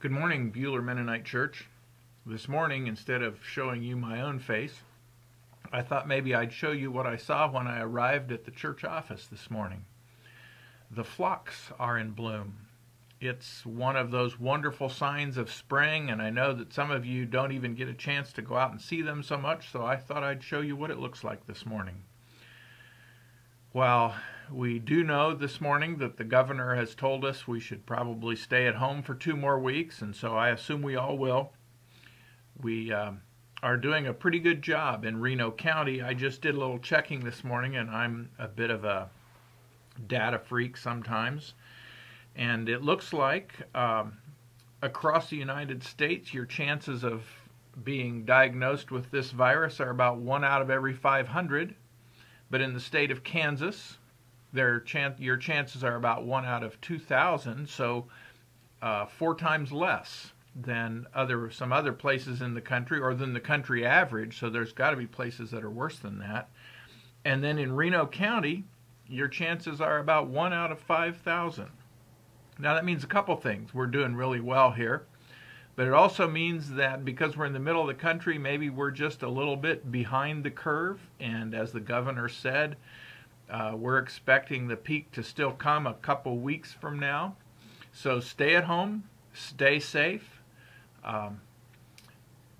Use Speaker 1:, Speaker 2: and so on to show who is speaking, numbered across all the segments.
Speaker 1: Good morning, Bueller Mennonite Church. This morning, instead of showing you my own face, I thought maybe I'd show you what I saw when I arrived at the church office this morning. The phlox are in bloom. It's one of those wonderful signs of spring, and I know that some of you don't even get a chance to go out and see them so much, so I thought I'd show you what it looks like this morning. While we do know this morning that the governor has told us we should probably stay at home for two more weeks, and so I assume we all will. We uh, are doing a pretty good job in Reno County. I just did a little checking this morning, and I'm a bit of a data freak sometimes. And it looks like um, across the United States, your chances of being diagnosed with this virus are about one out of every 500. But in the state of Kansas, their your chances are about one out of 2,000, so uh, four times less than other some other places in the country or than the country average. So there's got to be places that are worse than that. And then in Reno County, your chances are about one out of 5,000. Now that means a couple things. We're doing really well here. But it also means that because we're in the middle of the country, maybe we're just a little bit behind the curve. And as the governor said, uh, we're expecting the peak to still come a couple weeks from now. So stay at home, stay safe. Um,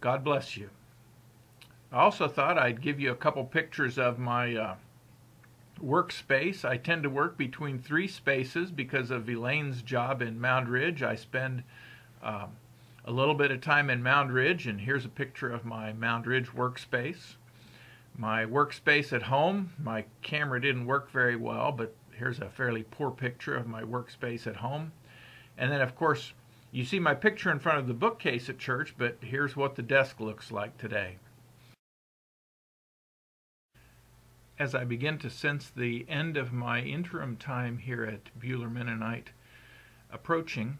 Speaker 1: God bless you. I also thought I'd give you a couple pictures of my uh, workspace. I tend to work between three spaces because of Elaine's job in Mound Ridge. I spend um, a little bit of time in Mound Ridge, and here's a picture of my Mound Ridge workspace my workspace at home. My camera didn't work very well, but here's a fairly poor picture of my workspace at home. And then, of course, you see my picture in front of the bookcase at church, but here's what the desk looks like today. As I begin to sense the end of my interim time here at Bueller Mennonite approaching,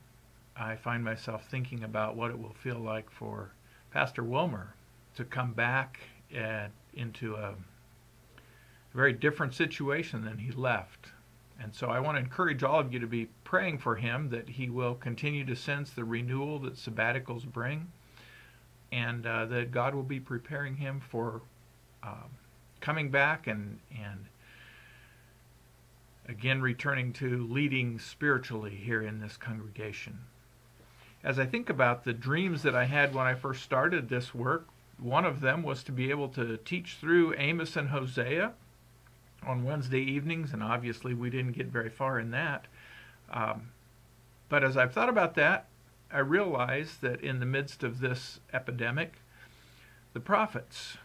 Speaker 1: I find myself thinking about what it will feel like for Pastor Wilmer to come back at into a very different situation than he left. And so I want to encourage all of you to be praying for him that he will continue to sense the renewal that sabbaticals bring and uh, that God will be preparing him for um, coming back and, and again returning to leading spiritually here in this congregation. As I think about the dreams that I had when I first started this work, one of them was to be able to teach through Amos and Hosea on Wednesday evenings, and obviously we didn't get very far in that. Um, but as I've thought about that, I realize that in the midst of this epidemic, the prophets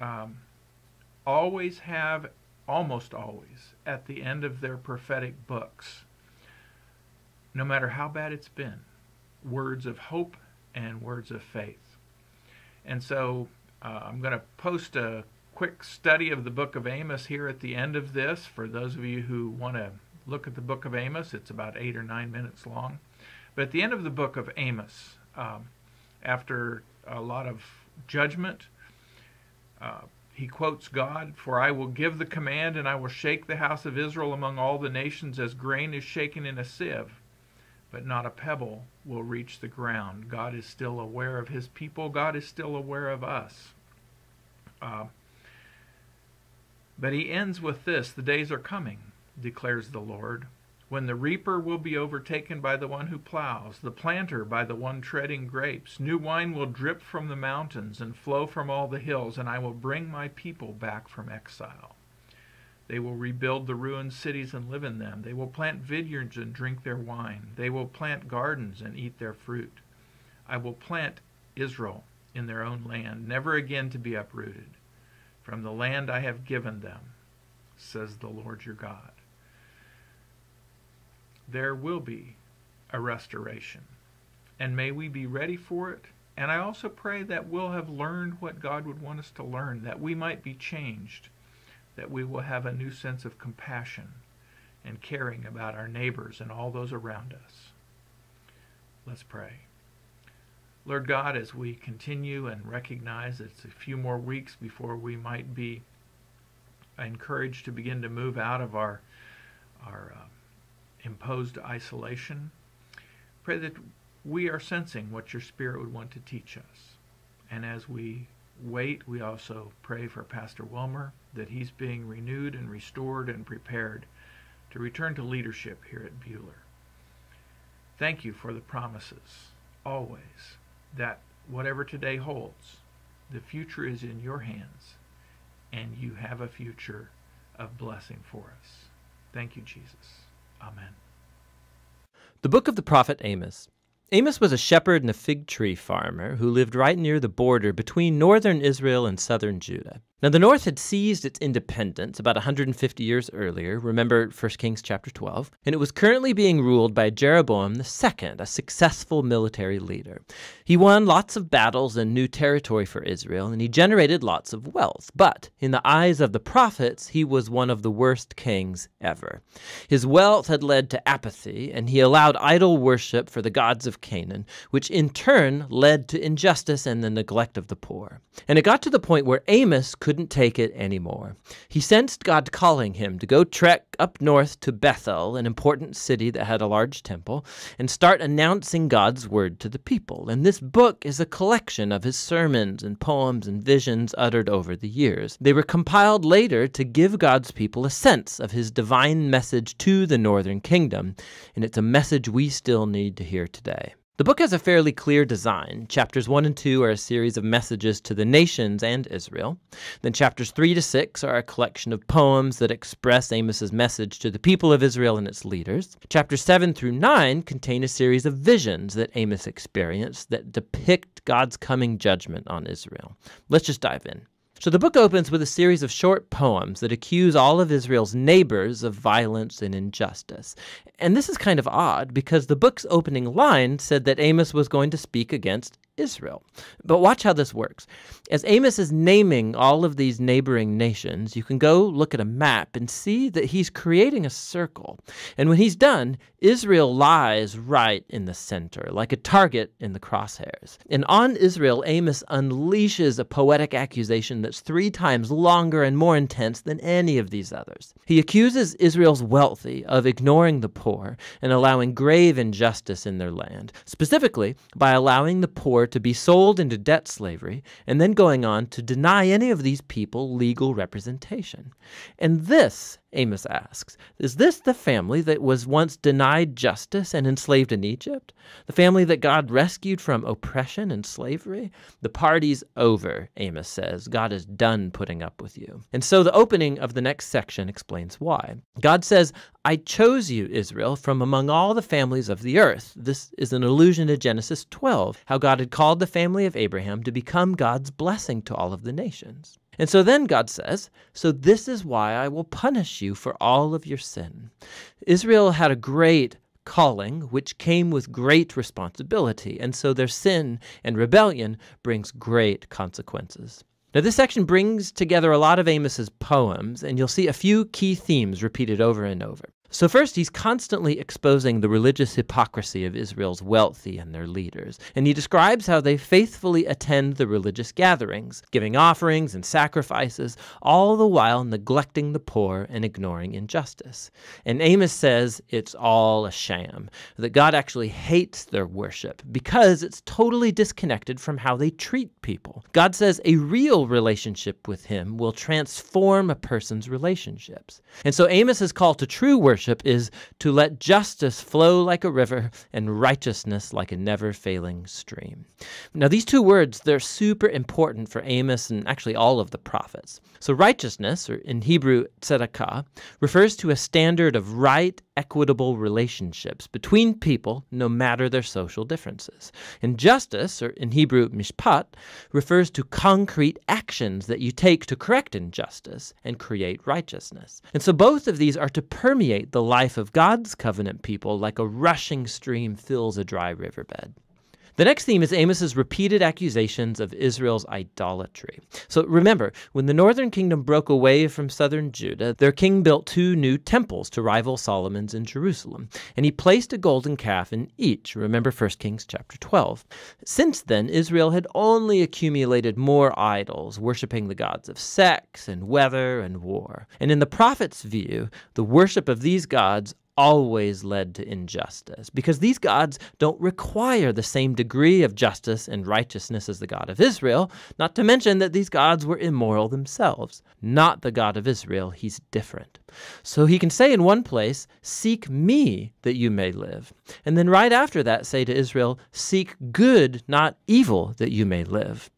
Speaker 1: um, always have, almost always, at the end of their prophetic books, no matter how bad it's been, words of hope and words of faith. And so uh, I'm going to post a quick study of the book of Amos here at the end of this for those of you who want to look at the book of Amos. It's about eight or nine minutes long. But at the end of the book of Amos, um, after a lot of judgment, uh, he quotes God, For I will give the command, and I will shake the house of Israel among all the nations as grain is shaken in a sieve but not a pebble will reach the ground. God is still aware of his people, God is still aware of us. Uh, but he ends with this The days are coming, declares the Lord, when the reaper will be overtaken by the one who plows, the planter by the one treading grapes. New wine will drip from the mountains and flow from all the hills, and I will bring my people back from exile. They will rebuild the ruined cities and live in them. They will plant vineyards and drink their wine. They will plant gardens and eat their fruit. I will plant Israel in their own land, never again to be uprooted from the land I have given them, says the Lord your God. There will be a restoration, and may we be ready for it. And I also pray that we'll have learned what God would want us to learn, that we might be changed that we will have a new sense of compassion and caring about our neighbors and all those around us. Let's pray. Lord God, as we continue and recognize it's a few more weeks before we might be encouraged to begin to move out of our, our uh, imposed isolation, pray that we are sensing what your Spirit would want to teach us. And as we wait, we also pray for Pastor Wilmer that he's being renewed and restored and prepared to return to leadership here at Bueller. Thank you for the promises, always, that whatever today holds, the future is in your hands, and you have a future of blessing for us. Thank you, Jesus. Amen.
Speaker 2: The book of the prophet Amos. Amos was a shepherd and a fig tree farmer who lived right near the border between northern Israel and southern Judah. Now, the North had seized its independence about 150 years earlier, remember 1 Kings chapter 12, and it was currently being ruled by Jeroboam II, a successful military leader. He won lots of battles and new territory for Israel, and he generated lots of wealth, but in the eyes of the prophets, he was one of the worst kings ever. His wealth had led to apathy, and he allowed idol worship for the gods of Canaan, which in turn led to injustice and the neglect of the poor. And it got to the point where Amos could couldn't take it anymore. He sensed God calling him to go trek up north to Bethel, an important city that had a large temple, and start announcing God's word to the people. And this book is a collection of his sermons and poems and visions uttered over the years. They were compiled later to give God's people a sense of his divine message to the northern kingdom, and it's a message we still need to hear today. The book has a fairly clear design. Chapters 1 and 2 are a series of messages to the nations and Israel. Then chapters 3 to 6 are a collection of poems that express Amos's message to the people of Israel and its leaders. Chapters 7 through 9 contain a series of visions that Amos experienced that depict God's coming judgment on Israel. Let's just dive in. So the book opens with a series of short poems that accuse all of Israel's neighbors of violence and injustice. And this is kind of odd because the book's opening line said that Amos was going to speak against Israel. But watch how this works. As Amos is naming all of these neighboring nations, you can go look at a map and see that he's creating a circle. And when he's done, Israel lies right in the center, like a target in the crosshairs. And on Israel, Amos unleashes a poetic accusation that's three times longer and more intense than any of these others. He accuses Israel's wealthy of ignoring the poor and allowing grave injustice in their land, specifically by allowing the poor to be sold into debt slavery, and then going on to deny any of these people legal representation. And this Amos asks, Is this the family that was once denied justice and enslaved in Egypt? The family that God rescued from oppression and slavery? The party's over, Amos says. God is done putting up with you. And so the opening of the next section explains why. God says, I chose you, Israel, from among all the families of the earth. This is an allusion to Genesis 12, how God had called the family of Abraham to become God's blessing to all of the nations. And so then God says, So this is why I will punish you for all of your sin. Israel had a great calling, which came with great responsibility, and so their sin and rebellion brings great consequences. Now, this section brings together a lot of Amos's poems, and you'll see a few key themes repeated over and over. So, first, he's constantly exposing the religious hypocrisy of Israel's wealthy and their leaders, and he describes how they faithfully attend the religious gatherings, giving offerings and sacrifices, all the while neglecting the poor and ignoring injustice. And Amos says it's all a sham, that God actually hates their worship because it's totally disconnected from how they treat people. God says a real relationship with Him will transform a person's relationships. And so, is call to true worship worship is to let justice flow like a river and righteousness like a never failing stream. Now, these two words, they're super important for Amos and actually all of the prophets. So, righteousness, or in Hebrew, tzedakah, refers to a standard of right, equitable relationships between people, no matter their social differences. And justice, or in Hebrew, mishpat, refers to concrete actions that you take to correct injustice and create righteousness. And so, both of these are to permeate the life of God's covenant people like a rushing stream fills a dry riverbed. The next theme is Amos's repeated accusations of Israel's idolatry. So remember, when the northern kingdom broke away from southern Judah, their king built two new temples to rival Solomon's in Jerusalem, and he placed a golden calf in each. Remember 1 Kings chapter 12. Since then, Israel had only accumulated more idols, worshiping the gods of sex and weather and war. And in the prophet's view, the worship of these gods always led to injustice, because these gods don't require the same degree of justice and righteousness as the God of Israel, not to mention that these gods were immoral themselves. Not the God of Israel, he's different. So he can say in one place, Seek me that you may live. And then right after that, say to Israel, Seek good, not evil, that you may live.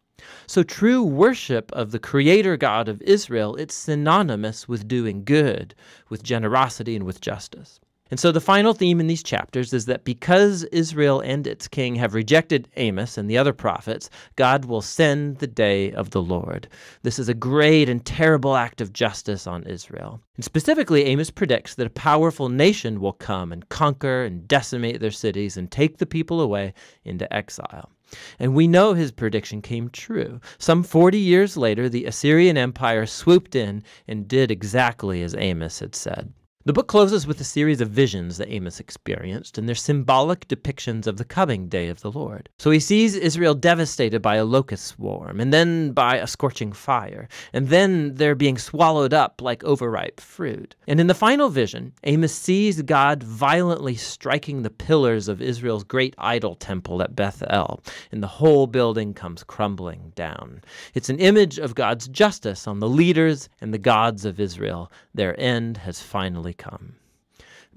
Speaker 2: So true worship of the creator God of Israel, it's synonymous with doing good, with generosity and with justice. And so the final theme in these chapters is that because Israel and its king have rejected Amos and the other prophets, God will send the day of the Lord. This is a great and terrible act of justice on Israel. And specifically, Amos predicts that a powerful nation will come and conquer and decimate their cities and take the people away into exile. And we know his prediction came true. Some 40 years later, the Assyrian Empire swooped in and did exactly as Amos had said. The book closes with a series of visions that Amos experienced, and they're symbolic depictions of the coming day of the Lord. So he sees Israel devastated by a locust swarm, and then by a scorching fire, and then they're being swallowed up like overripe fruit. And in the final vision, Amos sees God violently striking the pillars of Israel's great idol temple at Bethel, and the whole building comes crumbling down. It's an image of God's justice on the leaders and the gods of Israel. Their end has finally come.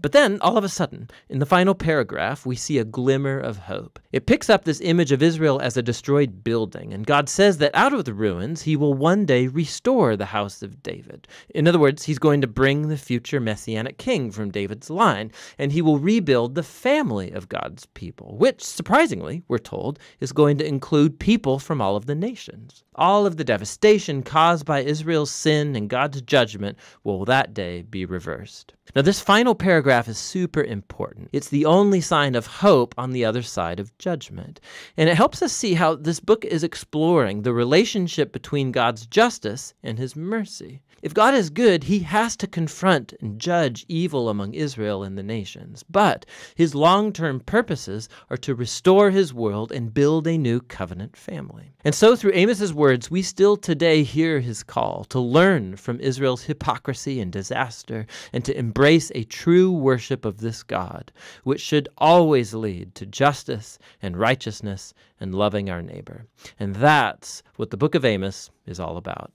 Speaker 2: But then, all of a sudden, in the final paragraph, we see a glimmer of hope. It picks up this image of Israel as a destroyed building, and God says that out of the ruins, he will one day restore the house of David. In other words, he's going to bring the future messianic king from David's line, and he will rebuild the family of God's people, which, surprisingly, we're told, is going to include people from all of the nations. All of the devastation caused by Israel's sin and God's judgment will that day be reversed. Now, this final paragraph is super important. It's the only sign of hope on the other side of judgment. And it helps us see how this book is exploring the relationship between God's justice and his mercy. If God is good, he has to confront and judge evil among Israel and the nations. But his long term purposes are to restore his world and build a new covenant family. And so, through Amos's words, we still today hear his call to learn from Israel's hypocrisy and disaster and to embrace a true worship of this God, which should always lead to justice and righteousness and loving our neighbor. And that's what the book of Amos is all about.